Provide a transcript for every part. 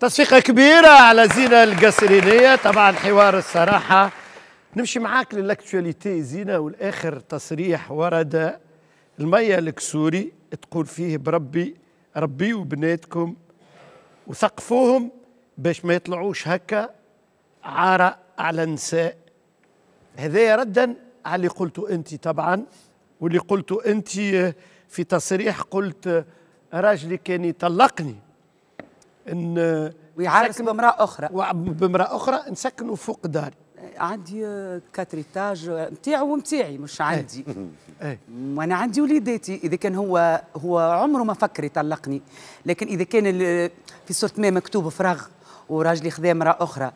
تصفيقة كبيرة على زينة القصرينية طبعا حوار الصراحة نمشي معاك للاكتواليتي زينة والآخر تصريح ورد المية الكسوري تقول فيه بربي ربيوا بناتكم وثقفوهم باش ما يطلعوش هكا عارة على النساء هذايا ردا على اللي قلته أنت طبعا واللي قلته أنت في تصريح قلت راجلي كان يطلقني ان ويعرس بامراه اخرى بامراه اخرى نسكنوا فوق داري عندي كاتريتاج نتاعو نتاعي مش إيه. عندي إيه. وانا عندي وليداتي اذا كان هو هو عمره ما فكر يطلقني لكن اذا كان في صورة ما مكتوب فراغ وراجلي خذا امراه اخرى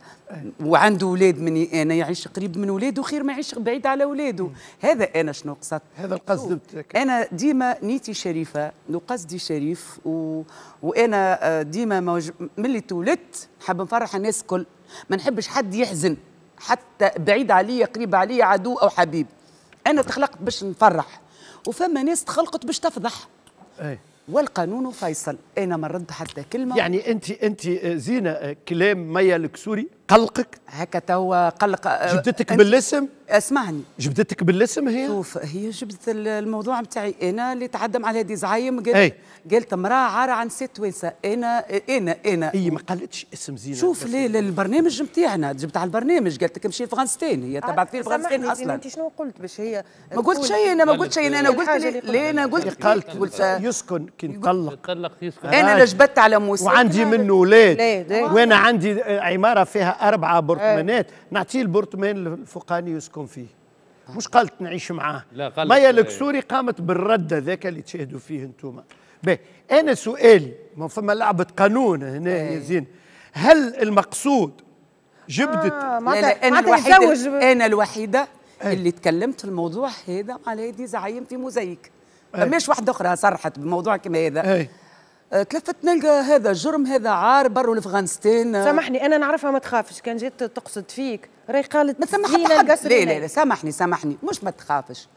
وعنده اولاد مني انا يعيش قريب من اولاده خير ما يعيش بعيد على اولاده هذا انا شنو قصدت هذا القصد انا ديما نيتي شريفه وقصدي شريف و... وانا آه، ديما موج... ملي تولدت حاب نفرح الناس الكل ما نحبش حد يحزن حتى بعيد عليا قريب عليا عدو او حبيب انا تخلقت باش نفرح وفما ناس تخلقت باش تفضح أي. والقانون فيصل انا ما رد حتى كلمه يعني انت انت آه، زينه آه، كلام ميا الكسوري قلقك هكا توا قلق أه، جبدتك بالاسم اسمعني جبدتك بالاسم هي شوف هي جبدت الموضوع نتاعي انا اللي تعدم على هذه قلت قالت قالت امراه عاره عن ست ونساء انا انا انا هي ما قالتش اسم زينه شوف ليه للبرنامج نتاعنا جبت على البرنامج قالت لك مشي لفرنستين هي آه، تبعت في فرنستين اصلا انت شنو قلت باش هي ما قلت شيء انا ما قلت شيء انا قلت ليه انا قلت قلت يسكن كي نقلق يسكن انا اللي جبدت على موسى وعندي منه اولاد وانا عندي عماره فيها أربعة إيه. برطمانات نعطيه البرطمان الفوقاني يسكن فيه آه. مش قالت نعيش معاه لا قالت مايا الكسوري إيه. قامت بالرد ذاك اللي تشاهدوا فيه انتم انا سؤالي ما فما لعبه قانون هنا يا إيه. زين هل المقصود جبدت آه لا لا انا الوحيده انا الوحيده أي. اللي تكلمت الموضوع هذا على هذه زعيم في موزايك فماش واحده اخرى صرحت بموضوع كما هذا أي. أه، تلفت نلقى هذا الجرم هذا عار بر لافغانستان أه، سامحني انا نعرفها ما تخافش كان جيت تقصد فيك راهي قالت ما تسمح لا لا لا سامحني سامحني مش ما تخافش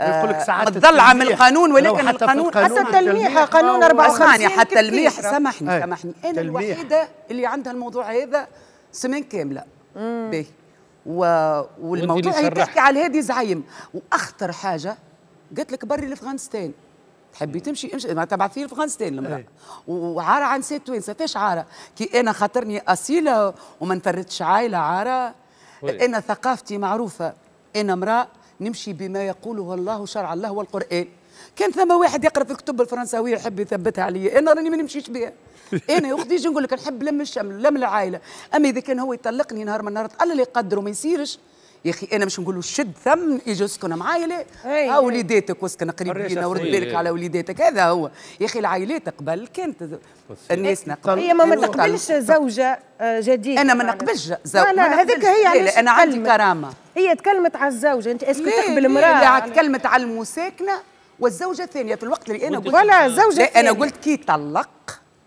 أه، يقول لك ساعات تضلع من القانون ولكن القانون حتى التلميح قانون 54 اسمعني حتى التلميح سامحني سامحني انا الوحيده اللي عندها الموضوع هذا سمان كامله باهي و... والموضوع اللي تحكي على هذه زعيم واخطر حاجه قالت لك بري لافغانستان تحبي تمشي امشي معناتها في لفغانستان المراه إيه. وعاره عن سيت وين فاش عاره كي انا خاطرني اصيله وما نفردش عائله عاره انا ثقافتي معروفه انا امراه نمشي بما يقوله الله شرع الله والقران كان ثم واحد يقرا في الكتب الفرنساويه يحب يثبتها عليا انا راني ما نمشيش بها انا يا اختي نقول لك نحب لم الشمل لم العائله اما اذا كان هو يطلقني نهار من نهار الله اللي يقدره ما يصيرش يا اخي انا مش نقول شد ثم اجي اسكن معايا لا ها وليداتك واسكن قريب لينا ورد بالك على وليداتك هذا هو يا اخي العائلات قبل كانت الناس طيب، نقبل هي ما, ما تقبلش زوجه آه، جديده انا ما نقبلش زوجه هذيك هي يعني انا عندي كرامه هي تكلمت على الزوجه انت اسكو تقبل امراه تكلمت على المساكنه والزوجه الثانيه في الوقت اللي انا قلت ولا زوجه انا قلت كي طلق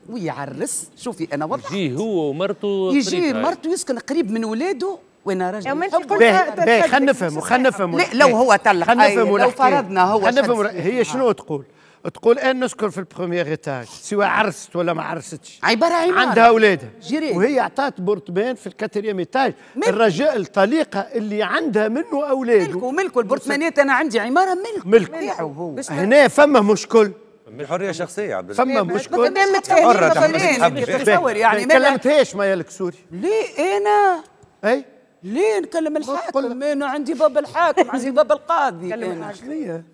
ويعرس شوفي انا وضحت يجي هو ومرته يجي مرته يسكن قريب من ولاده وين راجل وانا رجل باهي خلينا نفهموا خلينا نفهموا لو هو طلق خلينا نفهموا لو فرضنا هو خلينا نفهموا هي شنو تقول؟ تقول انا إيه، نسكن في البروميير ايتاج سواء عرست ولا ما عرستش عباره عن عندها اولادها وهي عطات بورتمان في الكاتريام ايتاج الرجاء الطليقه اللي عندها منه اولاده ملكه ملكه البورتمانيات انا عندي عماره ملكه ملكه يعني ملك. هنا فما مشكل الحريه شخصيه عبد فما مشكل قدام متفاهمين ما يعني ما كلمتهاش ميا الكسوري ليه إيه، انا اي ليه نكلم الحاكم انا عندي باب الحاكم عندي باب القاضي إيه، نعم.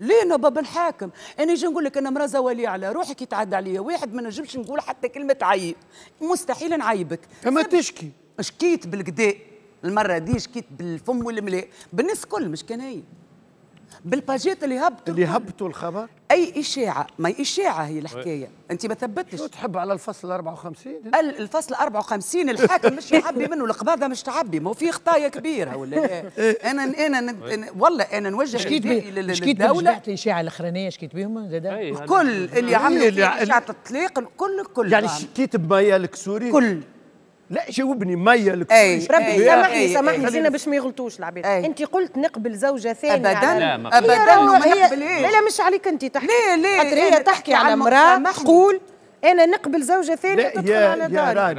ليه انا باب الحاكم انا جا نقول لك انا مراه زواليه على روحي كي تعدى عليا واحد ما نجمش نقول حتى كلمه عيب مستحيل نعيبك فما تشكي شكيت بالقدا المره دي شكيت بالفم والملاء بالناس كل مش كان هي بالباجيت اللي هبطوا اللي هبطوا الخبر اي اشاعه ما اشاعه هي الحكايه انت ما ثبتش شو تحب على الفصل 54 الفصل 54 الحاكم مش يعبي منه القباضه مش تعبي ما هو في خطايا كبيره ولا إيه؟ انا انا والله انا نوجه شكيت للدوله شكيت الاشاعه الاخرانيه شكيت بهم زاد كل اللي عملوا إيه، اشاعه الطليق كل كل يعني شكيت بميال الكسوري كل لا جاوبني مية لك أي. ربي أي. سامحني أي. سامحني زينا باش ما يغلطوش العباد انت قلت نقبل زوجه ثانيه ابدا ابدا ما نقبلهاش لا مش عليك انت تحكي ليه ليه خاطر هي تحكي على امراه تقول انا نقبل زوجه ثانيه تدخل على داري يا,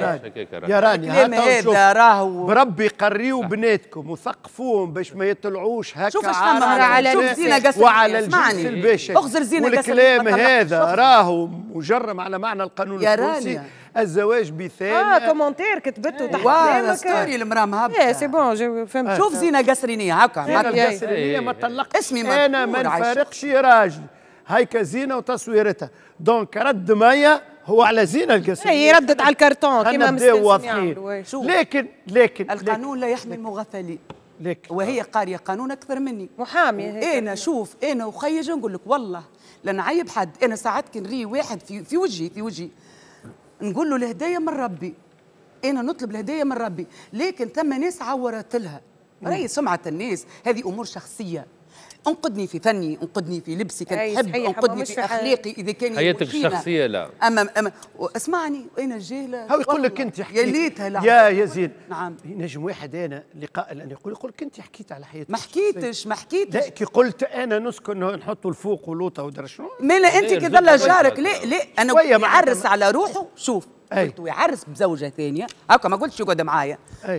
راني يا راني هذا راهو بربي قريوا بناتكم وثقفوهم باش ما يطلعوش هكا شوف اش فما على شوف زينه قسم وعلى الجنس البشري اغزر زينه والكلام هذا راهو مجرم على معنى القانون الفرنسي الزواج بثاني اه كومنتير كتبته تحت واه ستوري المراه مهبطة ايه سي بون فهمت شوف زينة قسرينية هكا زينة إيه. قسرينية إيه. ما طلقتش اسمي انا ما نفارقش راجلي هيك زينة وتصويرتها دونك رد مية هو على زينة القسم هي إيه، ردت على الكرتون كما مستنسين لكن لكن القانون لا يحمي المغفلين لك وهي قاريه قانون اكثر مني محامي هي انا شوف انا وخيج نقول لك والله لا نعيب حد انا ساعات كي نري واحد في في وجهي في وجهي نقول له الهدايه من ربي انا نطلب الهدايه من ربي لكن ثم ناس عورت لها راهي سمعه الناس هذه امور شخصيه انقذني في فني انقذني في لبسي كنت تحب انقذني في اخلاقي اذا كان حياتك الشخصيه لا اما اما اسمعني وانا جاهله هو يقول لك انت يا ليتها لا يا يزيد نعم نجم واحد انا لقاء الان يقول يقول لك انت حكيت على حياتك ما حكيتش ما حكيتش لا كي قلت انا نسكن نحطوا الفوق ولوطه ودرا شنو مالا انت كي ظل جارك لا لا انا يعرس على روحه شوف قلت ويعرس بزوجه ثانيه هكا ما قلتش يقعد معايا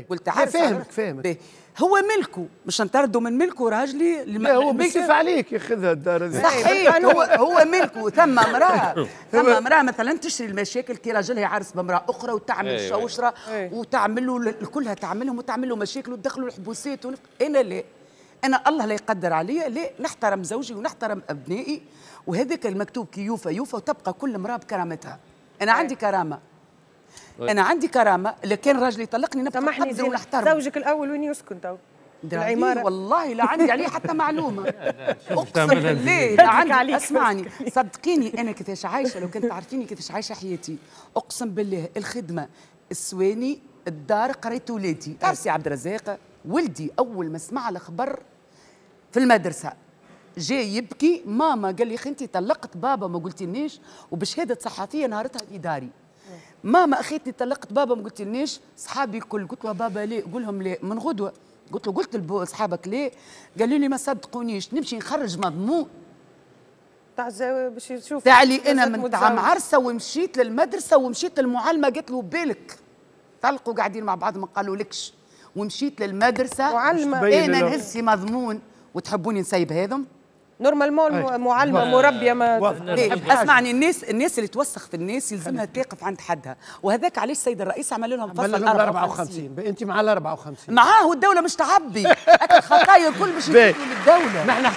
قلت عرس فاهمك فاهمك هو ملكه مش نطردوا من ملكه راجلي لا هو بيكتف عليك ياخذها الدار هذه صحيح يعني هو هو ملكه ثم امراه ثم امراه مثلا تشري المشاكل كي راجلها يعرس بامراه اخرى وتعمل إيه. شوشره إيه. وتعمل له كلها تعملهم وتعمل له مشاكل وتدخلوا الحبوسات انا إيه، لا انا الله لا يقدر عليا لا نحترم زوجي ونحترم ابنائي وهذاك المكتوب كي يوفى يوفى وتبقى كل امراه بكرامتها انا عندي كرامه انا عندي كرامه لكن راجلي يطلقني نبقى سامحني ونحترم زوجك الاول وين يسكن تو العمارة والله لا عندي عليه حتى معلومة أقسم بالله لا عندي اسمعني صدقيني أنا كيفاش عايشة لو كنت تعرفيني كيفاش عايشة حياتي أقسم بالله الخدمة السواني الدار قريت ولادي تعرف عبد الرزاق ولدي أول ما سمع الخبر في المدرسة جاي يبكي ماما قال لي خنتي طلقت بابا ما قلتلنيش وبشهاده صحفيه نهارتها في داري ماما اخيتني طلقت بابا ما قلتلنيش صحابي الكل قلت له بابا ليه قول لهم ليه من غدوه قلت له قلت لصحابك ليه قالوا لي ما صدقونيش نمشي نخرج مضمون تاع باش يشوف تاع لي انا من تاع معرسه ومشيت للمدرسه ومشيت للمعلمه قالت له بالك طلقوا قاعدين مع بعض ما لكش ومشيت للمدرسه معلمه انا نهزي مضمون وتحبوني نسيب هذم نورمالمون معلمه مربيه ما إيه. نعم. نعم. اسمعني الناس الناس اللي توسخ في الناس يلزمها تقف عند حدها وهذاك علاش السيد الرئيس عمل لهم فصل 54 انت مع 54 معاه والدوله مش تعبي الخطايا كل مش للدوله نحن حكينا